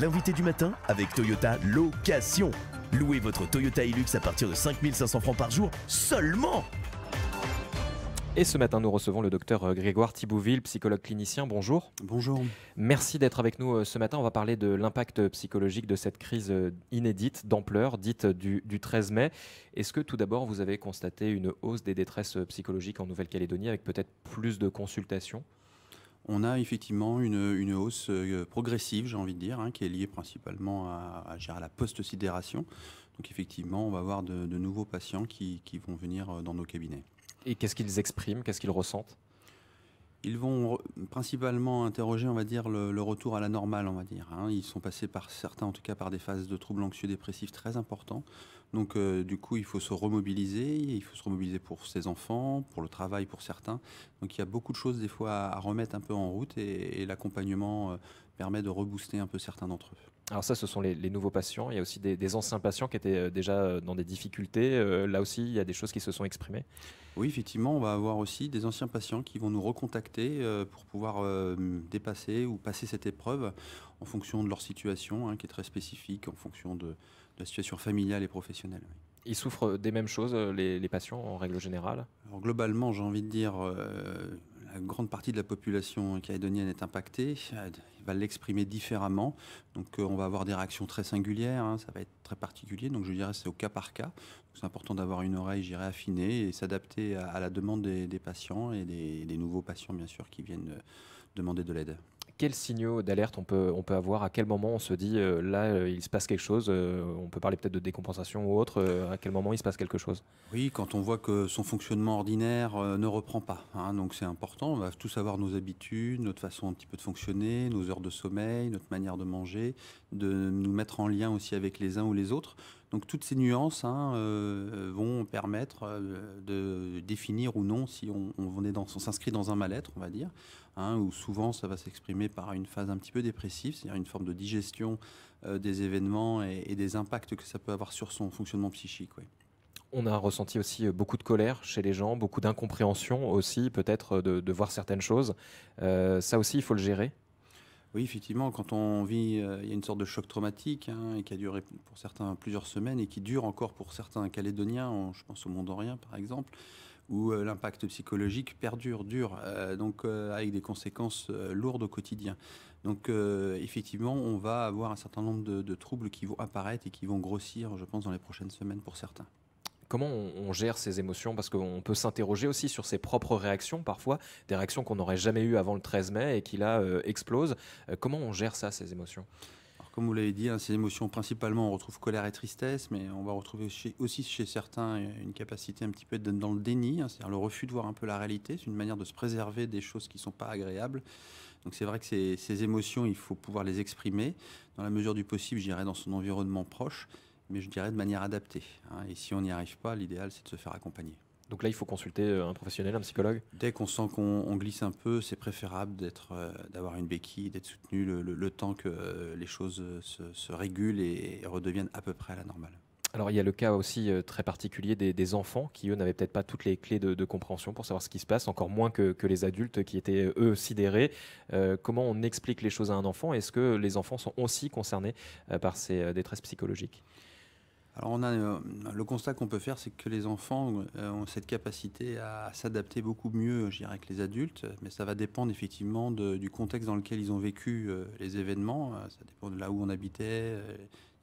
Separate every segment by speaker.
Speaker 1: l'invité du matin avec Toyota Location. Louez votre Toyota Hilux à partir de 5500 francs par jour seulement et ce matin, nous recevons le docteur euh, Grégoire Thibouville, psychologue clinicien. Bonjour. Bonjour. Merci d'être avec nous euh, ce matin. On va parler de l'impact psychologique de cette crise euh, inédite, d'ampleur, dite du, du 13 mai. Est-ce que tout d'abord, vous avez constaté une hausse des détresses psychologiques en Nouvelle-Calédonie avec peut-être plus de consultations on a effectivement une, hausse euh,
Speaker 2: progressive, j'ai envie de dire, hein, qui est liée principalement à, gérer la post-sidération. Donc effectivement, on va avoir de, nouveaux patients qui, vont venir euh, dans nos cabinets. Et qu'est-ce qu'ils expriment Qu'est-ce qu'ils ressentent ils vont principalement interroger, on va dire, le, retour à la normale, on va dire. Hein. Ils sont passés par certains, en tout cas, par des phases de troubles anxieux dépressifs très importants. Donc, euh, du coup, il faut se remobiliser. Il faut se remobiliser pour ses enfants, pour le travail, pour certains. Donc, il y a beaucoup de choses des fois à, remettre un peu en route, et, l'accompagnement euh, permet de
Speaker 1: rebooster un peu certains d'entre eux. Alors ça, ce sont les, nouveaux patients. Il y a aussi des, anciens patients qui étaient euh, déjà euh, dans des difficultés. Euh, là aussi, il y a des choses qui se sont exprimées. Oui, effectivement, on va avoir aussi des
Speaker 2: anciens patients qui vont nous recontacter pour pouvoir dépasser ou passer cette épreuve en fonction de leur situation, hein, qui est très spécifique, en fonction de, la situation familiale et professionnelle. Ils souffrent des mêmes choses, les, les patients, en règle générale Globalement, j'ai envie de dire, grande partie de la population calédonienne est impactée, il va l'exprimer différemment. Donc euh, on va avoir des réactions très singulières, hein, ça va être très particulier. Donc je dirais c'est au cas par cas. C'est important d'avoir une oreille, j'irai affinée et s'adapter à, la demande des, patients
Speaker 1: et des, nouveaux patients bien sûr qui viennent euh, demander de l'aide quels signaux d'alerte on peut, on peut avoir À quel moment on se dit euh, là, euh, il se passe quelque chose euh, On peut parler peut-être de décompensation ou autre. à quel moment il se passe quelque chose Oui, quand on voit que son fonctionnement ordinaire ne reprend pas.
Speaker 2: Hein, donc c'est important. On va tous avoir nos habitudes, notre façon un petit peu de fonctionner, nos heures de sommeil, notre manière de manger, de nous mettre en lien aussi avec les uns ou les autres. Donc toutes ces nuances hein, euh, vont permettre euh, de définir ou non si on, s'inscrit dans un mal-être, on va dire, hein, où souvent ça va s'exprimer par une phase un petit peu dépressive, c'est-à-dire une forme de digestion euh, des événements et, des impacts que ça peut avoir sur son fonctionnement psychique.
Speaker 1: On a ressenti aussi beaucoup de colère chez les gens, beaucoup d'incompréhension aussi, peut-être de voir certaines choses. ça aussi, il faut le gérer. Oui, effectivement, quand
Speaker 2: on vit, euh, il y a une sorte de choc traumatique hein, et qui a duré pour certains plusieurs semaines et qui dure encore pour certains Calédoniens, je pense au Mondorien par exemple, où euh, l'impact psychologique perdure, dure, euh, donc avec des conséquences lourdes au quotidien. Donc effectivement, on va avoir un certain nombre de troubles qui vont apparaître et qui vont grossir, je pense, dans les prochaines semaines
Speaker 1: pour certains comment on, gère ces émotions Parce qu'on peut s'interroger aussi sur ses propres réactions parfois, des réactions qu'on n'aurait jamais eues avant le 13 mai et qui là euh, explosent. Euh, comment on gère ça, ces émotions comme vous l'avez dit, hein, ces émotions, principalement, on retrouve colère et tristesse, mais on va retrouver
Speaker 2: aussi chez certains euh, une capacité un petit peu d'être dans le déni, hein, c'est-à-dire le refus de voir un peu la réalité. C'est une manière de se préserver des choses qui ne sont pas agréables. Donc c'est vrai que ces, émotions, il faut pouvoir les exprimer dans la mesure du possible, j'irai dans son environnement proche mais je dirais de manière adaptée. Hein. Et si on n'y arrive pas, l'idéal, c'est de se faire accompagner. Donc là, il faut consulter euh, un professionnel, un psychologue Dès qu'on sent qu'on glisse un peu, c'est préférable d'être, euh, d'avoir une béquille, d'être soutenu le, temps que euh, les choses se, régulent et, redeviennent à peu près à la normale.
Speaker 1: Alors il y a le cas aussi très particulier des, enfants qui, eux, n'avaient peut-être pas toutes les clés de, compréhension pour savoir ce qui se passe, encore moins que, que les adultes qui étaient, eux, sidérés. comment on explique les choses à un enfant Est-ce que les enfants sont aussi concernés par ces détresses psychologiques euh,
Speaker 2: le constat qu'on peut faire, c'est que les enfants euh, ont cette capacité à s'adapter beaucoup mieux, je dirais, que les adultes, mais ça va dépendre effectivement du contexte dans lequel ils ont vécu euh, les événements. Ça dépend de là où on habitait,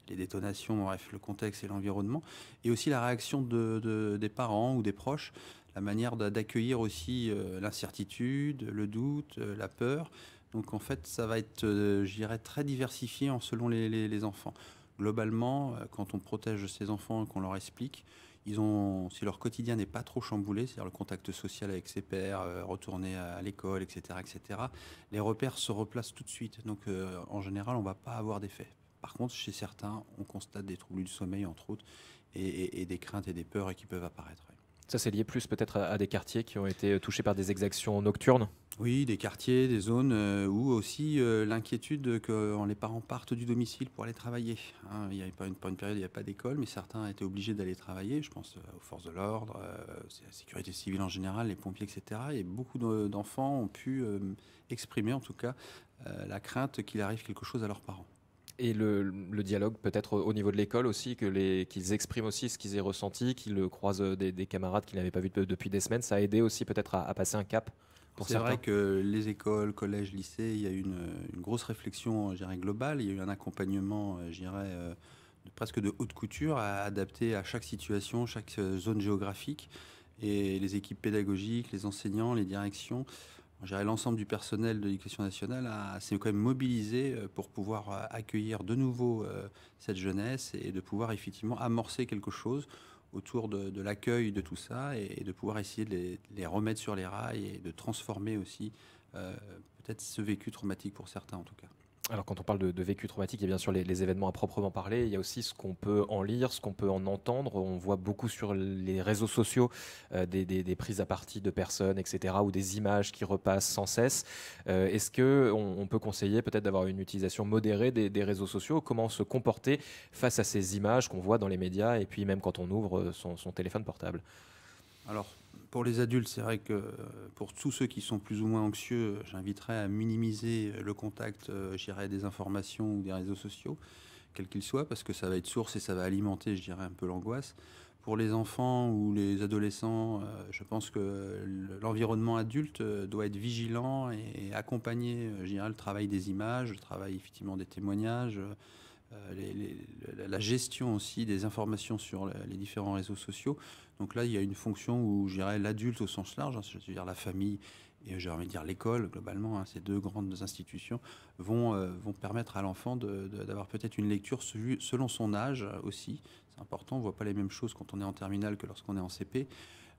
Speaker 2: les détonations, le contexte et l'environnement, et aussi la réaction des parents ou des proches, la manière d'accueillir aussi l'incertitude, le doute, la peur. Donc en fait, ça va être, très diversifié selon les enfants globalement, euh, quand on protège ses enfants et qu'on leur explique, ils ont, si leur quotidien n'est pas trop chamboulé, c'est-à-dire le contact social avec ses pères, euh, retourner à l'école, etc., etc., les repères se replacent tout de suite. Donc, euh, en général, on ne va pas avoir d'effet. Par contre, chez certains, on constate des troubles du sommeil, entre autres, et, des craintes et des peurs qui peuvent apparaître. Ça, c'est lié plus peut-être à des quartiers qui ont été touchés par des
Speaker 1: exactions nocturnes
Speaker 2: oui, des quartiers, des zones euh, où aussi euh, l'inquiétude que euh, les parents partent du domicile pour aller travailler. Hein. il y a pas une, une, période, il n'y a pas d'école, mais certains étaient obligés d'aller travailler. Je pense aux forces de l'ordre, la sécurité civile en général, les pompiers, etc. Et beaucoup d'enfants ont pu exprimer, en tout cas, la crainte qu'il arrive quelque
Speaker 1: chose à leurs parents et le, dialogue peut-être au niveau de l'école aussi, que les, qu'ils expriment aussi ce qu'ils aient ressenti, qu'ils croisent des, camarades qu'ils n'avaient pas vus depuis des semaines, ça a aidé aussi peut-être à, passer un cap c'est vrai
Speaker 2: que les écoles, collèges, lycées, il y a eu une, grosse réflexion globale. Il y a eu un accompagnement, euh, j'irais, euh, presque de haute couture à adapter à chaque situation, chaque euh, zone géographique. Et les équipes pédagogiques, les enseignants, les directions, l'ensemble du personnel de l'éducation nationale s'est quand même mobilisé pour pouvoir accueillir de nouveau cette jeunesse et de pouvoir effectivement amorcer quelque chose autour de, l'accueil de tout ça et, de pouvoir essayer de les, remettre sur les rails et de transformer aussi euh, peut-être ce vécu traumatique pour certains en tout cas alors quand on parle
Speaker 1: de, vécu traumatique, il y a bien sûr les, événements à proprement parler, il y a aussi ce qu'on peut en lire, ce qu'on peut en entendre. On voit beaucoup sur les réseaux sociaux euh, des, prises à partie de personnes, etc., ou des images qui repassent sans cesse. Euh, est-ce qu'on on peut conseiller peut-être d'avoir une utilisation modérée des, réseaux sociaux Comment se comporter face à ces images qu'on voit dans les médias et puis même quand on ouvre son, téléphone portable alors, pour les adultes, c'est vrai que euh, pour
Speaker 2: tous ceux qui sont plus ou moins anxieux, euh, j'inviterais à minimiser euh, le contact, j'irais des informations ou des réseaux sociaux, quels qu'ils soient, parce que ça va être source et ça va alimenter, je dirais, un peu l'angoisse. Pour les enfants ou les adolescents, je pense que l'environnement adulte doit être vigilant et accompagner, je le travail des images, le travail effectivement des témoignages, euh, la gestion aussi des informations sur les différents réseaux sociaux. Donc là, il y a une fonction où l'adulte au sens large, hein, c'est-à-dire la famille et j'ai envie de dire l'école globalement, hein, ces deux grandes institutions vont, euh, permettre à l'enfant d'avoir peut-être une lecture selon son âge aussi. C'est important, on ne voit pas les mêmes choses quand on est en terminale que lorsqu'on est en CP.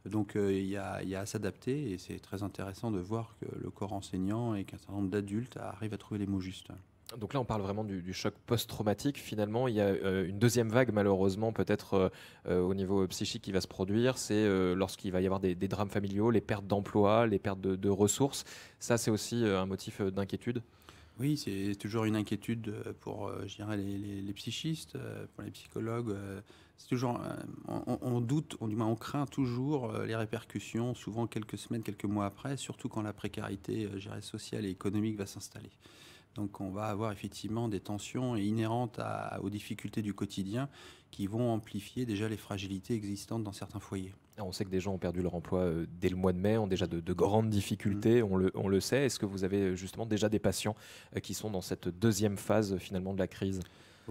Speaker 2: Donc euh, il y, a, à s'adapter et c'est très
Speaker 1: intéressant de voir que le corps enseignant et qu'un certain nombre d'adultes arrivent à trouver les mots justes donc là, on parle vraiment du, choc post-traumatique. Finalement, il y a euh, une deuxième vague, malheureusement, peut-être euh, euh, au niveau psychique qui va se produire. C'est lorsqu'il va y avoir des, drames familiaux, les pertes d'emploi, les pertes de, ressources. Ça, c'est aussi un motif d'inquiétude. Oui, c'est toujours une inquiétude
Speaker 2: pour je dirais, les, psychistes, pour les psychologues. C'est toujours, on, doute, on, du moins on craint toujours les répercussions, souvent quelques semaines, quelques mois après, surtout quand la précarité sociale et économique va s'installer. Donc on va avoir effectivement des tensions inhérentes aux difficultés du quotidien qui vont amplifier déjà les fragilités existantes dans certains foyers.
Speaker 1: on sait que des gens ont perdu leur emploi euh, dès le mois de mai, ont déjà de, grandes mm. difficultés, on, le, on, le, sait. Est-ce que vous avez euh, justement déjà des patients euh, qui sont dans cette deuxième phase finalement de la crise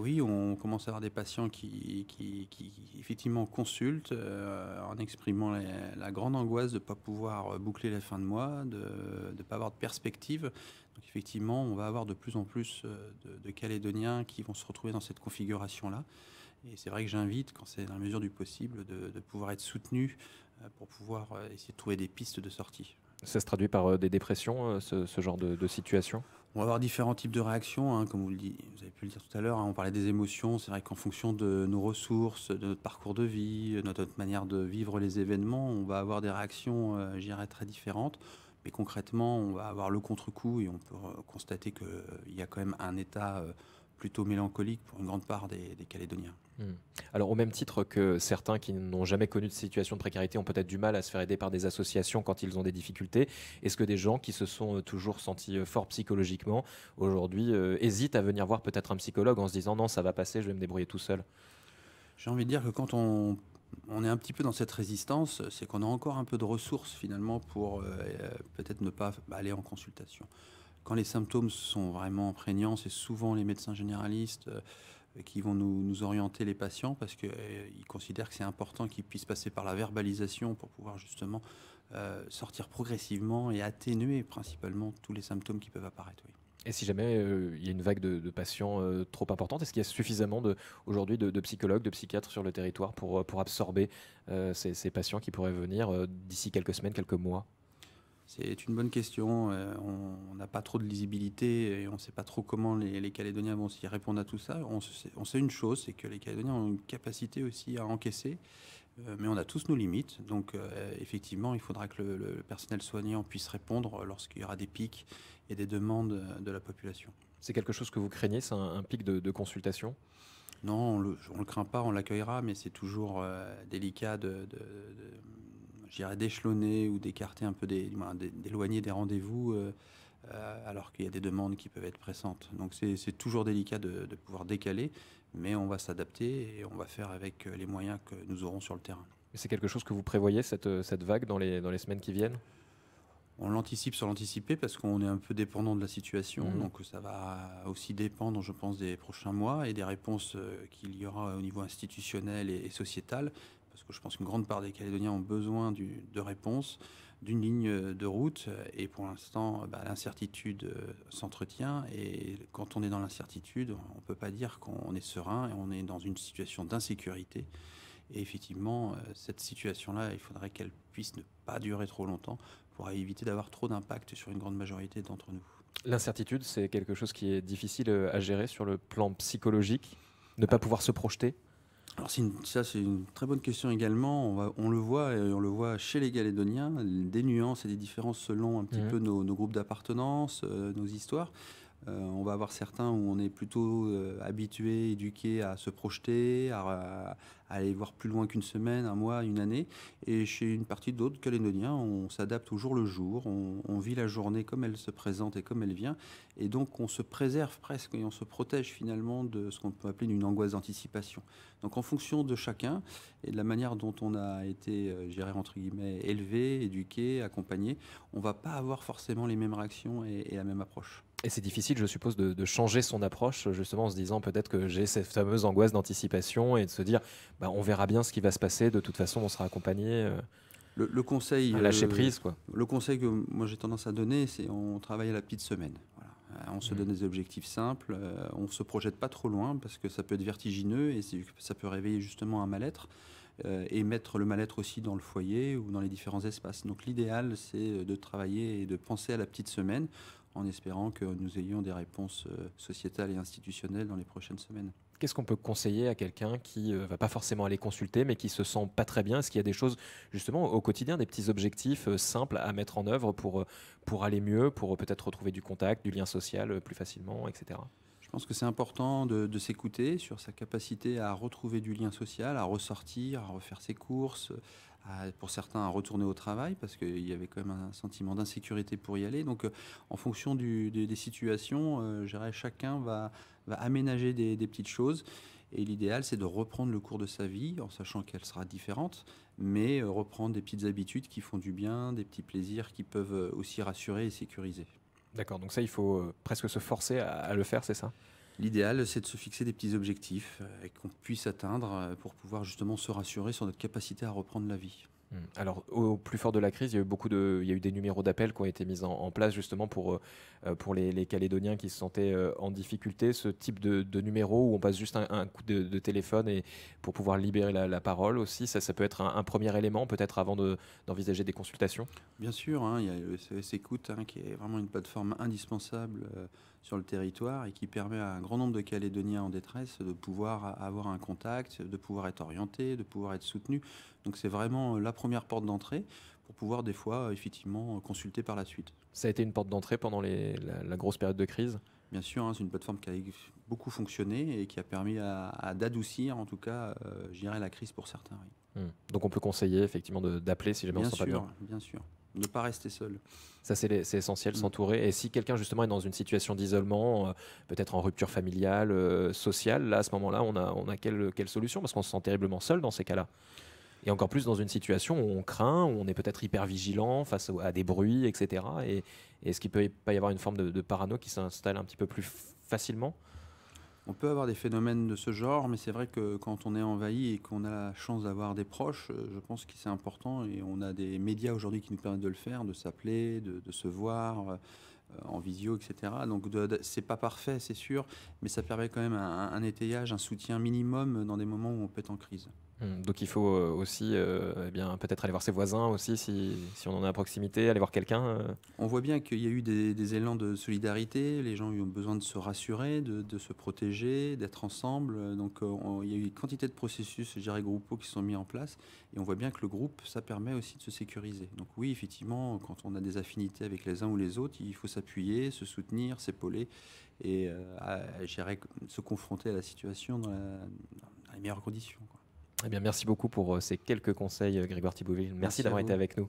Speaker 1: oui, on commence à avoir des patients qui, effectivement
Speaker 2: consultent euh, en exprimant la grande angoisse de ne pas pouvoir euh, boucler la fin de mois, de ne pas avoir de perspective. Donc effectivement, on va avoir de plus en plus euh, de, Calédoniens qui vont se retrouver dans cette configuration-là. Et c'est vrai que j'invite, quand c'est dans la mesure du possible, de, pouvoir être soutenu pour pouvoir essayer de trouver des pistes de sortie. Ça se traduit par des dépressions, ce, genre de situation on va avoir différents types de réactions, hein, comme vous, le vous avez pu le dire tout à l'heure, hein. on parlait des émotions, c'est vrai qu'en fonction de nos ressources, de notre parcours de vie, de notre manière de vivre les événements, on va avoir des réactions, euh, j'irai très différentes. Mais concrètement, on va avoir le contre-coup et on peut constater qu'il y a quand même un état...
Speaker 1: Euh, plutôt mélancolique pour une grande part des, Calédoniens. Hmm. Alors au même titre que certains qui n'ont jamais connu de situation de précarité ont peut-être du mal à se faire aider par des associations quand ils ont des difficultés, est-ce que des gens qui se sont euh, toujours sentis euh, forts psychologiquement aujourd'hui euh, hésitent à venir voir peut-être un psychologue en se disant non ça va passer, je vais me débrouiller tout seul
Speaker 2: J'ai envie de dire que quand on est un petit peu dans cette résistance, c'est qu'on a encore un peu de ressources finalement pour peut-être ne pas bah, aller en consultation quand les symptômes sont vraiment prégnants, c'est souvent les médecins généralistes euh, qui vont nous, orienter les patients parce qu'ils euh, considèrent que c'est important qu'ils puissent passer par la verbalisation pour pouvoir justement euh, sortir progressivement et atténuer principalement tous les symptômes qui peuvent apparaître.
Speaker 1: Et si jamais il y a une vague de, patients trop importante, est-ce qu'il y a suffisamment aujourd'hui de, psychologues, de psychiatres sur le territoire pour, pour absorber ces, patients qui pourraient venir d'ici quelques semaines, quelques mois
Speaker 2: c'est une bonne question. Euh, on n'a pas trop de lisibilité et on ne sait pas trop comment les, Calédoniens vont s'y répondre à tout ça. On, sait une chose, c'est que les Calédoniens ont une capacité aussi à encaisser, euh, mais on a tous nos limites. Donc euh, effectivement, il faudra que le, personnel soignant puisse répondre lorsqu'il y aura des pics et des demandes de la population. C'est quelque chose que vous craignez, c'est un, pic de consultation non, on le, le craint pas, on l'accueillera, mais c'est toujours euh, délicat de, d'échelonner ou d'écarter un peu des, d'éloigner des rendez-vous. Euh, euh, alors qu'il y a des demandes qui peuvent être pressantes. Donc c'est, toujours délicat de, pouvoir décaler, mais on va s'adapter et on va faire avec les moyens que nous aurons sur le terrain.
Speaker 1: C'est quelque chose que vous prévoyez, cette, vague, dans les semaines qui viennent
Speaker 2: on l'anticipe sur l'anticiper parce qu'on est un peu dépendant de la situation. Mmh. Donc ça va aussi dépendre, je pense, des prochains mois et des réponses euh, qu'il y aura au niveau institutionnel et, sociétal. Parce que je pense qu'une grande part des Calédoniens ont besoin de réponses, d'une ligne de route. Et pour l'instant, bah, l'incertitude euh, s'entretient. Et quand on est dans l'incertitude, on ne peut pas dire qu'on est serein et on est dans une situation d'insécurité. Et effectivement, euh, cette situation-là, il faudrait qu'elle puisse ne pas durer trop longtemps pour éviter d'avoir trop d'impact sur une grande majorité d'entre nous.
Speaker 1: L'incertitude, c'est quelque chose qui est difficile euh, à gérer sur le plan psychologique, ne pas pouvoir se projeter alors ça c'est une très bonne
Speaker 2: question également. On, le voit et on le voit chez les Galédoniens, des nuances et des différences selon un petit mmh. peu nos, groupes d'appartenance, euh, nos histoires. Euh, on va avoir certains où on est plutôt euh, habitué, éduqué à se projeter, à, aller voir plus loin qu'une semaine, un mois, une année. Et chez une partie d'autres Calédoniens, on s'adapte au jour le jour, on, vit la journée comme elle se présente et comme elle vient. Et donc on se préserve presque et on se protège finalement de ce qu'on peut appeler une angoisse d'anticipation. Donc en fonction de chacun et de la manière dont on a été, géré euh, entre guillemets, élevé, éduqué, accompagné, on ne va pas
Speaker 1: avoir forcément les mêmes réactions et la même approche. Et c'est difficile, je suppose, de, changer son approche, justement en se disant peut-être que j'ai cette fameuse angoisse d'anticipation et de se dire bah, on verra bien ce qui va se passer, de toute façon on sera accompagné. Euh, le,
Speaker 2: conseil. lâcher euh, prise, quoi. Le conseil que moi j'ai tendance à donner, c'est on travaille à la petite semaine. Voilà. Euh, on se mmh. donne des objectifs simples, on ne se projette pas trop loin parce que ça peut être vertigineux et ça peut réveiller justement un mal-être. et mettre le mal-être aussi dans le foyer ou dans les différents espaces. Donc l'idéal, c'est de travailler et de penser à la petite semaine en espérant que nous ayons des réponses euh, sociétales et
Speaker 1: institutionnelles dans les prochaines semaines. Qu'est-ce qu'on peut conseiller à quelqu'un qui ne euh, va pas forcément aller consulter, mais qui se sent pas très bien Est-ce qu'il y a des choses, justement, au quotidien, des petits objectifs euh, simples à mettre en œuvre pour, pour aller mieux, pour peut-être retrouver du contact, du lien social plus facilement, etc. Je pense que
Speaker 2: c'est important de, de s'écouter sur sa capacité à retrouver du lien social, à ressortir, à refaire ses courses, pour certains à retourner au travail parce qu'il y avait quand même un sentiment d'insécurité pour y aller. Donc, euh, en fonction des, situations, euh, chacun va, va aménager des, des petites choses. Et l'idéal, c'est de reprendre le cours de sa vie, en sachant qu'elle sera différente, mais euh, reprendre des petites habitudes qui font du bien, des petits plaisirs qui peuvent aussi rassurer et sécuriser. D'accord, donc ça, il faut presque se forcer à le faire, c'est ça L'idéal, c'est de se fixer des petits objectifs euh, qu'on puisse atteindre euh, pour pouvoir justement se rassurer sur
Speaker 1: notre capacité à reprendre la vie. Hum. Alors, au plus fort de la crise, il y a eu beaucoup de, des numéros d'appel qui ont été mis en, place justement pour, euh, pour les, Calédoniens qui se sentaient en difficulté. Ce type de, numéro où on passe juste un, coup de, téléphone et pour pouvoir libérer la, parole aussi, ça, peut être un, premier élément peut-être avant d'envisager des consultations.
Speaker 2: Bien sûr, hein, il y a le CES hein, qui est vraiment une plateforme indispensable sur le territoire et qui permet à un grand nombre de Calédoniens en détresse de pouvoir avoir un contact, de pouvoir être orienté, de pouvoir être soutenu. Donc c'est vraiment euh, la première porte d'entrée pour pouvoir des fois euh, effectivement euh, consulter par la suite. Ça a été une porte d'entrée pendant la, grosse période de crise Bien sûr, hein, c'est une plateforme qui a beaucoup fonctionné et qui a permis à, d'adoucir, en tout cas, euh, je dirais, la crise pour certains.
Speaker 1: Hmm. Donc on peut conseiller effectivement d'appeler si jamais on ne pas bien. Bien sûr ne pas rester seul. Ça, c'est essentiel, mm. s'entourer. Et si quelqu'un, justement, est dans une situation d'isolement, euh, peut-être en rupture familiale, euh, sociale, là, à ce moment-là, on a, on a quelle, solution Parce qu'on se sent terriblement seul dans ces cas-là. Et encore plus dans une situation où on craint, où on est peut-être hyper vigilant face à des bruits, etc. Et, est-ce qu'il peut pas y avoir une forme de, de parano qui s'installe un petit peu plus facilement
Speaker 2: on peut avoir des phénomènes de ce genre, mais c'est vrai que quand on est envahi et qu'on a la chance d'avoir des proches, euh, je pense que c'est important et on a des médias aujourd'hui qui nous permettent de le faire, de s'appeler, de, se voir euh, en visio, etc. Donc c'est pas parfait, c'est sûr, mais ça permet quand même un, étayage, un soutien minimum dans des moments où on pète en crise.
Speaker 1: Hum, donc il faut euh, aussi euh, eh peut-être aller voir ses voisins aussi si, on en est à proximité, aller voir quelqu'un. Euh.
Speaker 2: On voit bien qu'il y a eu des, élans de solidarité, les gens ont besoin de se rassurer, de, se protéger, d'être ensemble. Donc il y a eu une quantité de processus, je groupaux qui sont mis en place et on voit bien que le groupe, ça permet aussi de se sécuriser. Donc oui, effectivement, quand on a des affinités avec les uns ou les autres, il faut s'appuyer, se soutenir, s'épauler et se confronter à la situation dans, les meilleures conditions.
Speaker 1: Eh bien, merci beaucoup pour euh, ces quelques
Speaker 2: conseils, euh, Grégoire Thibouville. merci d'avoir été avec nous.